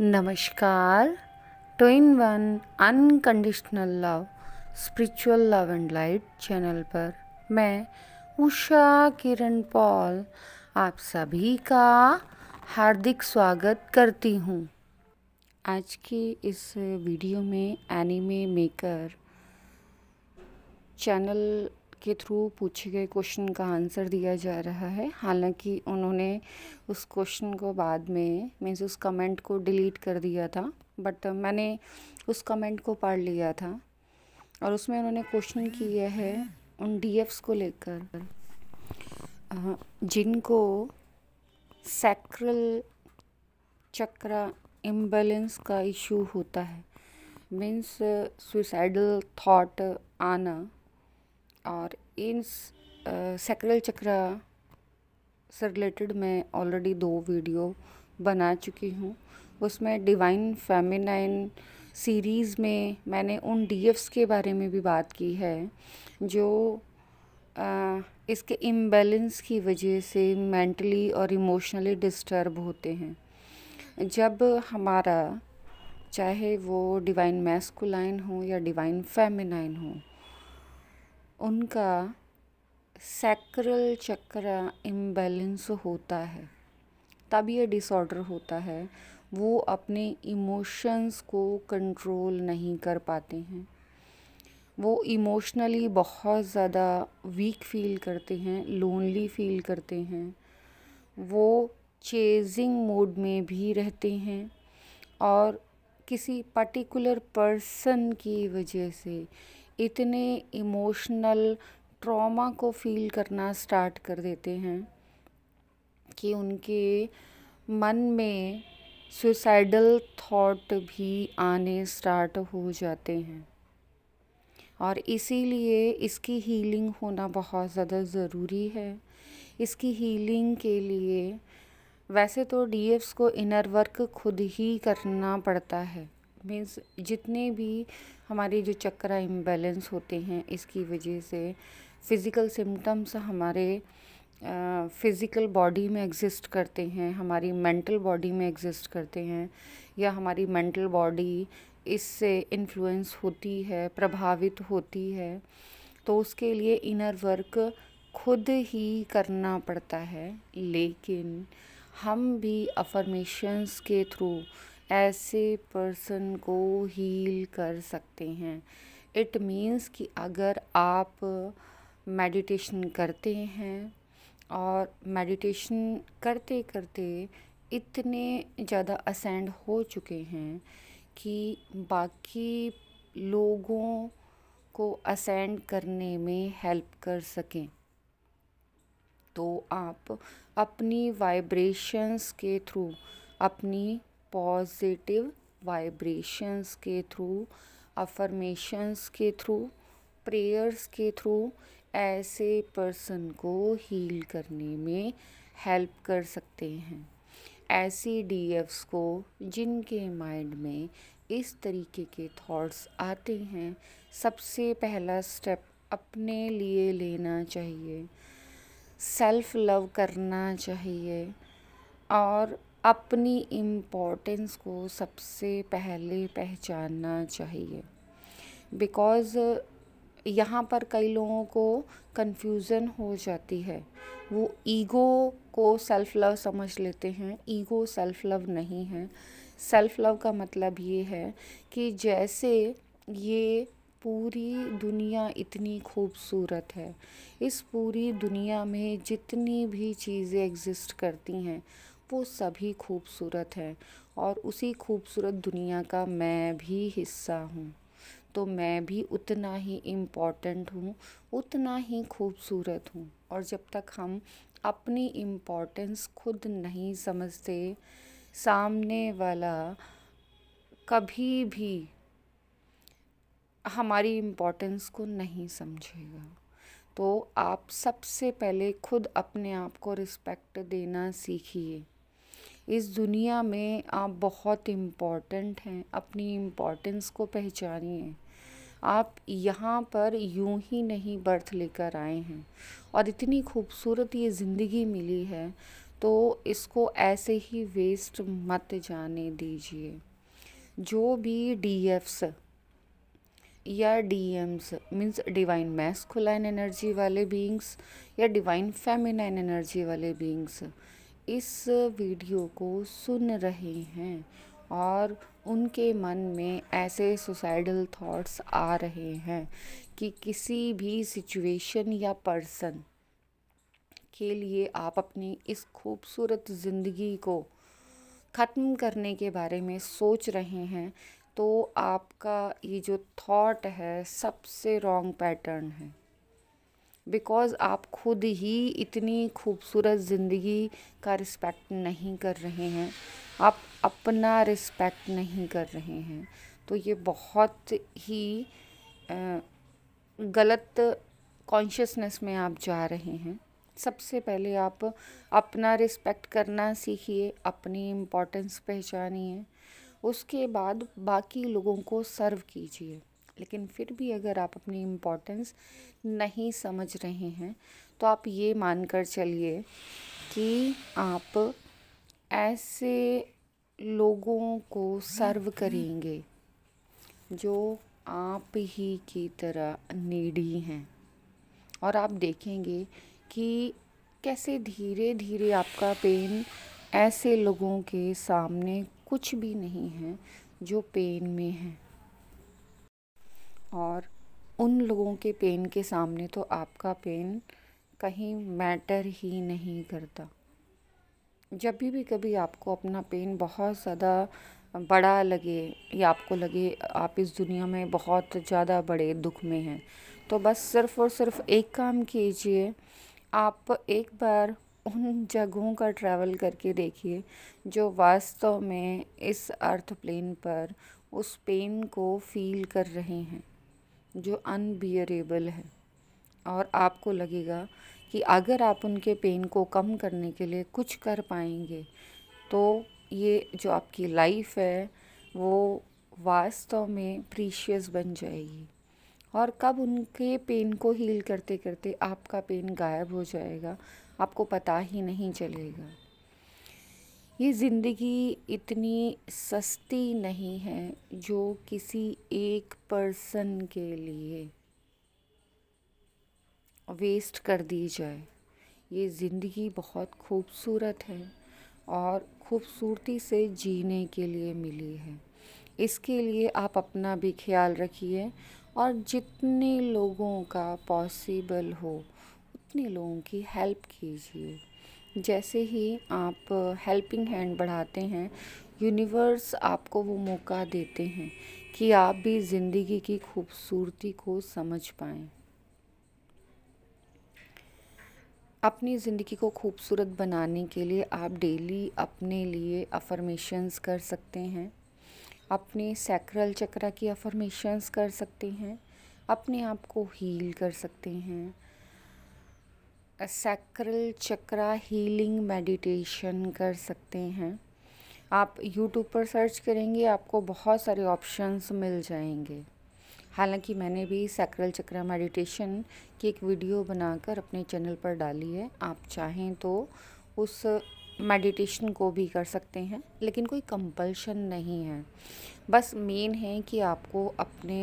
नमस्कार two in one unconditional love spiritual love and light channel पर मैं उषा किरण Paul आप सभी का हार्दिक स्वागत करती हूँ आज के इस वीडियो में एनिमे मेकर चैनल के थ्रू पूछे गए क्वेश्चन का आंसर दिया जा रहा है हालांकि उन्होंने उस क्वेश्चन को बाद में मीन्स उस कमेंट को डिलीट कर दिया था बट मैंने उस कमेंट को पढ़ लिया था और उसमें उन्होंने क्वेश्चन किया है उन डीएफ्स को लेकर जिनको सैक्रल चक्र इम्बेलेंस का इशू होता है मीन्स सुसाइडल थॉट आना और इन सेक्रल चक्र से रिलेटेड मैं ऑलरेडी दो वीडियो बना चुकी हूँ उसमें डिवाइन फेमिनाइन सीरीज़ में मैंने उन डीएफ्स के बारे में भी बात की है जो आ, इसके इम्बेलेंस की वजह से मेंटली और इमोशनली डिस्टर्ब होते हैं जब हमारा चाहे वो डिवाइन मैस्कुलाइन हो या डिवाइन फेमिनाइन हो उनका सैक्रल चक्र इम्बैलेंस होता है तब ये डिसऑर्डर होता है वो अपने इमोशंस को कंट्रोल नहीं कर पाते हैं वो इमोशनली बहुत ज़्यादा वीक फील करते हैं लोनली फील करते हैं वो चेजिंग मोड में भी रहते हैं और किसी पर्टिकुलर पर्सन की वजह से इतने इमोशनल ट्रॉमा को फील करना स्टार्ट कर देते हैं कि उनके मन में सुसाइडल थॉट भी आने स्टार्ट हो जाते हैं और इसीलिए इसकी हीलिंग होना बहुत ज़्यादा ज़रूरी है इसकी हीलिंग के लिए वैसे तो डीएफ्स को इनर वर्क खुद ही करना पड़ता है मीन्स जितने भी हमारे जो चक्र इम्बेलेंस होते हैं इसकी वजह से फ़िज़िकल सिम्टम्स हमारे फ़िज़िकल बॉडी में एग्ज़िस्ट करते हैं हमारी मेंटल बॉडी में एग्ज़िस्ट करते हैं या हमारी मेंटल बॉडी इससे इन्फ्लुएंस होती है प्रभावित होती है तो उसके लिए इनर वर्क खुद ही करना पड़ता है लेकिन हम भी अफर्मेशंस के थ्रू ऐसे पर्सन को हील कर सकते हैं इट मीन्स कि अगर आप मेडिटेशन करते हैं और मेडिटेशन करते करते इतने ज़्यादा असेंड हो चुके हैं कि बाकी लोगों को असेंड करने में हेल्प कर सकें तो आप अपनी वाइब्रेशंस के थ्रू अपनी पॉजिटिव वाइब्रेशंस के थ्रू अफर्मेशंस के थ्रू प्रेयर्स के थ्रू ऐसे पर्सन को हील करने में हेल्प कर सकते हैं ऐसी डीएफ्स को जिनके माइंड में इस तरीके के थॉट्स आते हैं सबसे पहला स्टेप अपने लिए लेना चाहिए सेल्फ लव करना चाहिए और अपनी इम्पोर्टेंस को सबसे पहले पहचानना चाहिए बिकॉज़ यहाँ पर कई लोगों को कन्फ्यूज़न हो जाती है वो ईगो को सेल्फ़ लव समझ लेते हैं ईगो सेल्फ़ लव नहीं है सेल्फ़ लव का मतलब ये है कि जैसे ये पूरी दुनिया इतनी खूबसूरत है इस पूरी दुनिया में जितनी भी चीज़ें एग्ज़िस्ट करती हैं वो सभी खूबसूरत हैं और उसी खूबसूरत दुनिया का मैं भी हिस्सा हूँ तो मैं भी उतना ही इम्पॉर्टेंट हूँ उतना ही खूबसूरत हूँ और जब तक हम अपनी इम्पोर्टेंस खुद नहीं समझते सामने वाला कभी भी हमारी इम्पोर्टेंस को नहीं समझेगा तो आप सबसे पहले खुद अपने आप को रिस्पेक्ट देना सीखिए इस दुनिया में आप बहुत इम्पॉर्टेंट हैं अपनी इम्पोर्टेंस को पहचानिए आप यहाँ पर यूं ही नहीं बर्थ लेकर आए हैं और इतनी खूबसूरत ये ज़िंदगी मिली है तो इसको ऐसे ही वेस्ट मत जाने दीजिए जो भी डी एफ्स या D Ms means divine masculine energy वाले बींग्स या डिवाइन फेमिनाइन एनर्जी वाले बींग्स इस वीडियो को सुन रहे हैं और उनके मन में ऐसे सुसाइडल थॉट्स आ रहे हैं कि किसी भी सिचुएशन या पर्सन के लिए आप अपनी इस खूबसूरत ज़िंदगी को ख़त्म करने के बारे में सोच रहे हैं तो आपका ये जो थॉट है सबसे रॉन्ग पैटर्न है बिकॉज़ आप खुद ही इतनी खूबसूरत ज़िंदगी का रिस्पेक्ट नहीं कर रहे हैं आप अपना रिस्पेक्ट नहीं कर रहे हैं तो ये बहुत ही गलत कॉन्शियसनेस में आप जा रहे हैं सबसे पहले आप अपना रिस्पेक्ट करना सीखिए अपनी इम्पोर्टेंस पहचानिए उसके बाद बाकी लोगों को सर्व कीजिए लेकिन फिर भी अगर आप अपनी इम्पोर्टेंस नहीं समझ रहे हैं तो आप ये मान कर चलिए कि आप ऐसे लोगों को सर्व करेंगे जो आप ही की तरह नीडी हैं और आप देखेंगे कि कैसे धीरे धीरे आपका पेन ऐसे लोगों के सामने कुछ भी नहीं है जो पेन में है और उन लोगों के पेन के सामने तो आपका पेन कहीं मैटर ही नहीं करता जब भी भी कभी आपको अपना पेन बहुत ज़्यादा बड़ा लगे या आपको लगे आप इस दुनिया में बहुत ज़्यादा बड़े दुख में हैं तो बस सिर्फ़ और सिर्फ एक काम कीजिए आप एक बार उन जगहों का ट्रैवल करके देखिए जो वास्तव में इस अर्थ प्लेन पर उस पेन को फील कर रहे हैं जो अनबियरेबल है और आपको लगेगा कि अगर आप उनके पेन को कम करने के लिए कुछ कर पाएंगे तो ये जो आपकी लाइफ है वो वास्तव में प्रीशियस बन जाएगी और कब उनके पेन को हील करते करते आपका पेन गायब हो जाएगा आपको पता ही नहीं चलेगा ये ज़िंदगी इतनी सस्ती नहीं है जो किसी एक पर्सन के लिए वेस्ट कर दी जाए ये ज़िंदगी बहुत खूबसूरत है और खूबसूरती से जीने के लिए मिली है इसके लिए आप अपना भी ख्याल रखिए और जितने लोगों का पॉसिबल हो उतने लोगों की हेल्प कीजिए जैसे ही आप हेल्पिंग हैंड बढ़ाते हैं यूनिवर्स आपको वो मौका देते हैं कि आप भी ज़िंदगी की खूबसूरती को समझ पाएं अपनी ज़िंदगी को खूबसूरत बनाने के लिए आप डेली अपने लिए अफर्मेशंस कर सकते हैं अपने सैक्रल चक्रा की अफर्मेशंस कर सकते हैं अपने आप को हील कर सकते हैं सैक्रल चक्रा हीलिंग मेडिटेशन कर सकते हैं आप यूट्यूब पर सर्च करेंगे आपको बहुत सारे ऑप्शंस मिल जाएंगे हालांकि मैंने भी सैक्रल चक्रा मेडिटेशन की एक वीडियो बनाकर अपने चैनल पर डाली है आप चाहें तो उस मेडिटेशन को भी कर सकते हैं लेकिन कोई कंपल्शन नहीं है बस मेन है कि आपको अपने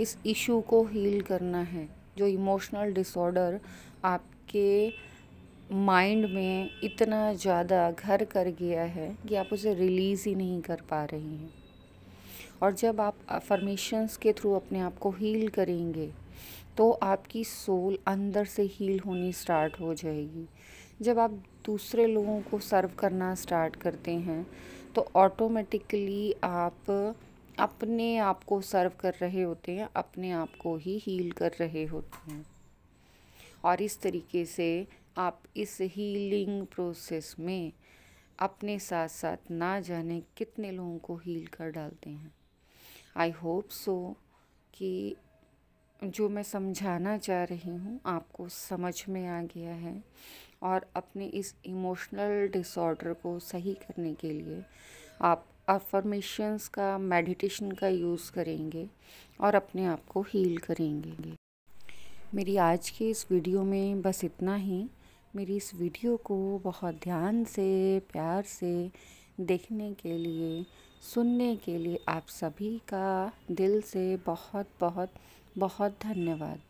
इस इशू को हील करना है जो इमोशनल डिसऑर्डर आप आपके माइंड में इतना ज़्यादा घर कर गया है कि आप उसे रिलीज़ ही नहीं कर पा रही हैं और जब आप अफर्मेशंस के थ्रू अपने आप को हील करेंगे तो आपकी सोल अंदर से हील होनी स्टार्ट हो जाएगी जब आप दूसरे लोगों को सर्व करना स्टार्ट करते हैं तो ऑटोमेटिकली आप अपने आप को सर्व कर रहे होते हैं अपने आप को ही हील कर रहे होते हैं और इस तरीके से आप इस हीलिंग प्रोसेस में अपने साथ साथ ना जाने कितने लोगों को हील कर डालते हैं आई होप सो कि जो मैं समझाना चाह रही हूँ आपको समझ में आ गया है और अपने इस इमोशनल डिसऑर्डर को सही करने के लिए आप अफर्मेशंस का मेडिटेशन का यूज़ करेंगे और अपने आप को हील करेंगे मेरी आज की इस वीडियो में बस इतना ही मेरी इस वीडियो को बहुत ध्यान से प्यार से देखने के लिए सुनने के लिए आप सभी का दिल से बहुत बहुत बहुत धन्यवाद